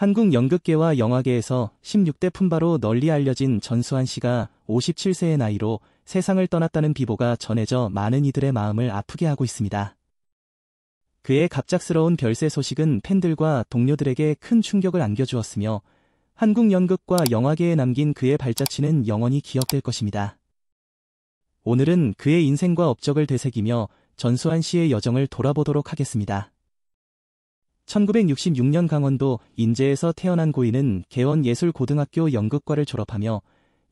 한국 연극계와 영화계에서 16대 품바로 널리 알려진 전수환 씨가 57세의 나이로 세상을 떠났다는 비보가 전해져 많은 이들의 마음을 아프게 하고 있습니다. 그의 갑작스러운 별세 소식은 팬들과 동료들에게 큰 충격을 안겨주었으며 한국 연극과 영화계에 남긴 그의 발자취는 영원히 기억될 것입니다. 오늘은 그의 인생과 업적을 되새기며 전수환 씨의 여정을 돌아보도록 하겠습니다. 1966년 강원도 인제에서 태어난 고인은 개원예술고등학교 연극과를 졸업하며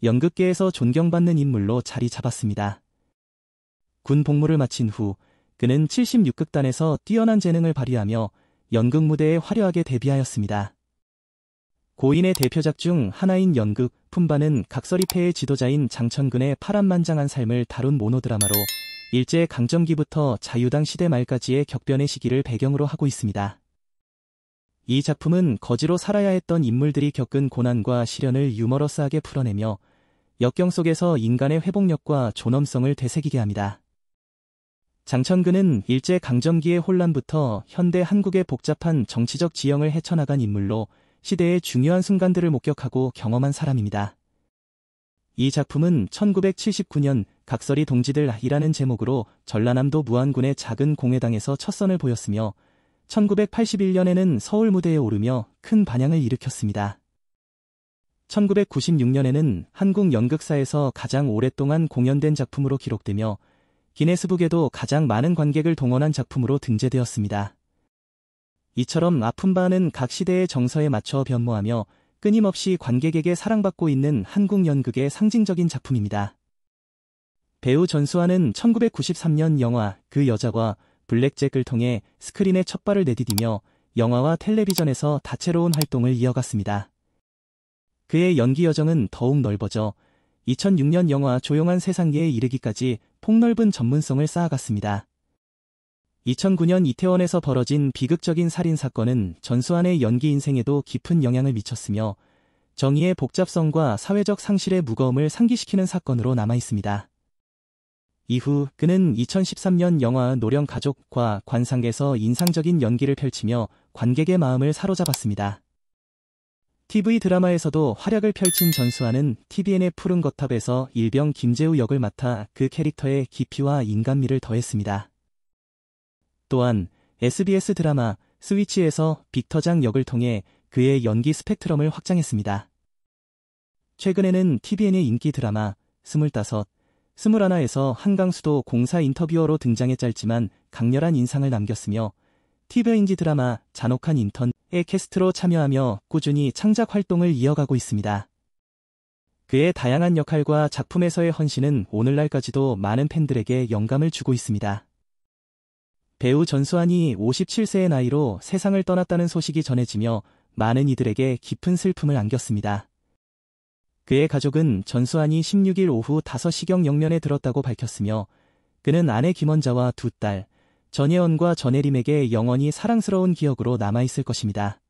연극계에서 존경받는 인물로 자리 잡았습니다. 군 복무를 마친 후 그는 76극단에서 뛰어난 재능을 발휘하며 연극 무대에 화려하게 데뷔하였습니다. 고인의 대표작 중 하나인 연극 품바는 각설이패의 지도자인 장천근의 파란만장한 삶을 다룬 모노드라마로 일제 강점기부터 자유당 시대 말까지의 격변의 시기를 배경으로 하고 있습니다. 이 작품은 거지로 살아야 했던 인물들이 겪은 고난과 시련을 유머러스하게 풀어내며 역경 속에서 인간의 회복력과 존엄성을 되새기게 합니다. 장천근은 일제 강점기의 혼란부터 현대 한국의 복잡한 정치적 지형을 헤쳐나간 인물로 시대의 중요한 순간들을 목격하고 경험한 사람입니다. 이 작품은 1979년 각설이 동지들이라는 제목으로 전라남도 무안군의 작은 공회당에서 첫 선을 보였으며 1981년에는 서울 무대에 오르며 큰 반향을 일으켰습니다. 1996년에는 한국 연극사에서 가장 오랫동안 공연된 작품으로 기록되며 기네스북에도 가장 많은 관객을 동원한 작품으로 등재되었습니다. 이처럼 아픈 바는 각 시대의 정서에 맞춰 변모하며 끊임없이 관객에게 사랑받고 있는 한국 연극의 상징적인 작품입니다. 배우 전수환은 1993년 영화 그 여자와 블랙잭을 통해 스크린에 첫발을 내디디며 영화와 텔레비전에서 다채로운 활동을 이어갔습니다. 그의 연기 여정은 더욱 넓어져 2006년 영화 조용한 세상계에 이르기까지 폭넓은 전문성을 쌓아갔습니다. 2009년 이태원에서 벌어진 비극적인 살인사건은 전수환의 연기 인생에도 깊은 영향을 미쳤으며 정의의 복잡성과 사회적 상실의 무거움을 상기시키는 사건으로 남아있습니다. 이후 그는 2013년 영화 노령 가족과 관상에서 계 인상적인 연기를 펼치며 관객의 마음을 사로잡았습니다. TV 드라마에서도 활약을 펼친 전수아는 TVN의 푸른 거탑에서 일병 김재우 역을 맡아 그 캐릭터의 깊이와 인간미를 더했습니다. 또한 SBS 드라마 스위치에서 빅터장 역을 통해 그의 연기 스펙트럼을 확장했습니다. 최근에는 TVN의 인기 드라마 25 스물하나에서 한강수도 공사 인터뷰어로 등장해 짧지만 강렬한 인상을 남겼으며 t v 인지 드라마 잔혹한 인턴의 캐스트로 참여하며 꾸준히 창작 활동을 이어가고 있습니다. 그의 다양한 역할과 작품에서의 헌신은 오늘날까지도 많은 팬들에게 영감을 주고 있습니다. 배우 전수환이 57세의 나이로 세상을 떠났다는 소식이 전해지며 많은 이들에게 깊은 슬픔을 안겼습니다. 그의 가족은 전수환이 16일 오후 5시경 영면에 들었다고 밝혔으며 그는 아내 김원자와 두 딸, 전혜원과 전혜림에게 영원히 사랑스러운 기억으로 남아있을 것입니다.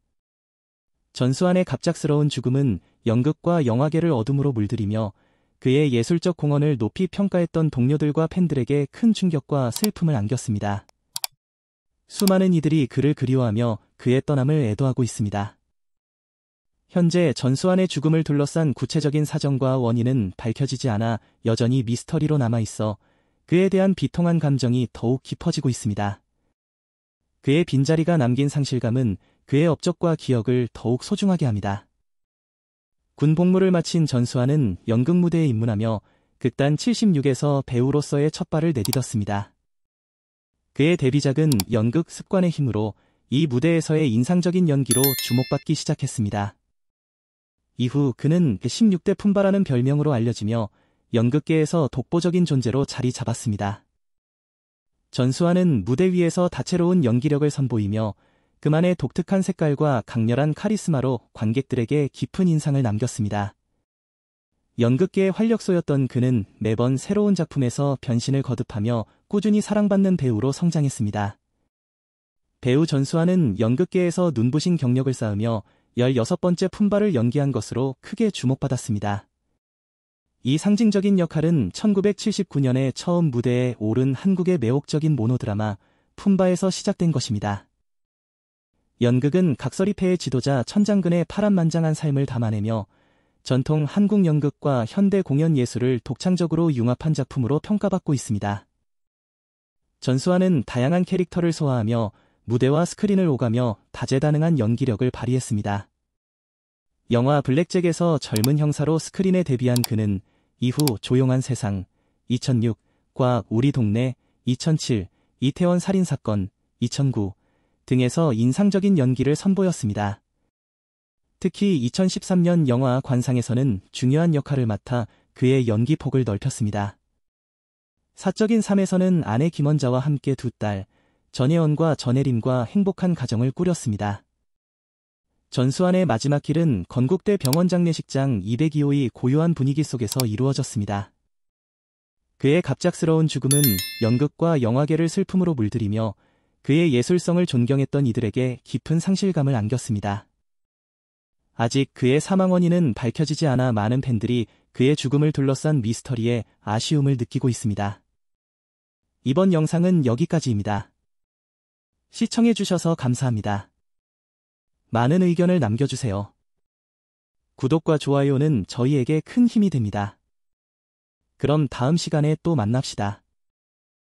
전수환의 갑작스러운 죽음은 연극과 영화계를 어둠으로 물들이며 그의 예술적 공헌을 높이 평가했던 동료들과 팬들에게 큰 충격과 슬픔을 안겼습니다. 수많은 이들이 그를 그리워하며 그의 떠남을 애도하고 있습니다. 현재 전수환의 죽음을 둘러싼 구체적인 사정과 원인은 밝혀지지 않아 여전히 미스터리로 남아있어 그에 대한 비통한 감정이 더욱 깊어지고 있습니다. 그의 빈자리가 남긴 상실감은 그의 업적과 기억을 더욱 소중하게 합니다. 군 복무를 마친 전수환은 연극 무대에 입문하며 극단 76에서 배우로서의 첫 발을 내딛었습니다. 그의 데뷔작은 연극 습관의 힘으로 이 무대에서의 인상적인 연기로 주목받기 시작했습니다. 이후 그는 16대 그 품바라는 별명으로 알려지며 연극계에서 독보적인 존재로 자리 잡았습니다. 전수환은 무대 위에서 다채로운 연기력을 선보이며 그만의 독특한 색깔과 강렬한 카리스마로 관객들에게 깊은 인상을 남겼습니다. 연극계의 활력소였던 그는 매번 새로운 작품에서 변신을 거듭하며 꾸준히 사랑받는 배우로 성장했습니다. 배우 전수환은 연극계에서 눈부신 경력을 쌓으며 16번째 품바를 연기한 것으로 크게 주목받았습니다. 이 상징적인 역할은 1979년에 처음 무대에 오른 한국의 매혹적인 모노드라마 품바에서 시작된 것입니다. 연극은 각설이패의 지도자 천장근의 파란만장한 삶을 담아내며 전통 한국 연극과 현대 공연 예술을 독창적으로 융합한 작품으로 평가받고 있습니다. 전수화는 다양한 캐릭터를 소화하며 무대와 스크린을 오가며 다재다능한 연기력을 발휘했습니다. 영화 블랙잭에서 젊은 형사로 스크린에 데뷔한 그는 이후 조용한 세상, 2006과 우리 동네, 2007, 이태원 살인사건, 2009 등에서 인상적인 연기를 선보였습니다. 특히 2013년 영화 관상에서는 중요한 역할을 맡아 그의 연기 폭을 넓혔습니다. 사적인 삶에서는 아내 김원자와 함께 두 딸, 전혜원과 전혜림과 행복한 가정을 꾸렸습니다. 전수환의 마지막 길은 건국대 병원 장례식장 202호의 고요한 분위기 속에서 이루어졌습니다. 그의 갑작스러운 죽음은 연극과 영화계를 슬픔으로 물들이며 그의 예술성을 존경했던 이들에게 깊은 상실감을 안겼습니다. 아직 그의 사망 원인은 밝혀지지 않아 많은 팬들이 그의 죽음을 둘러싼 미스터리에 아쉬움을 느끼고 있습니다. 이번 영상은 여기까지입니다. 시청해주셔서 감사합니다. 많은 의견을 남겨주세요. 구독과 좋아요는 저희에게 큰 힘이 됩니다. 그럼 다음 시간에 또 만납시다.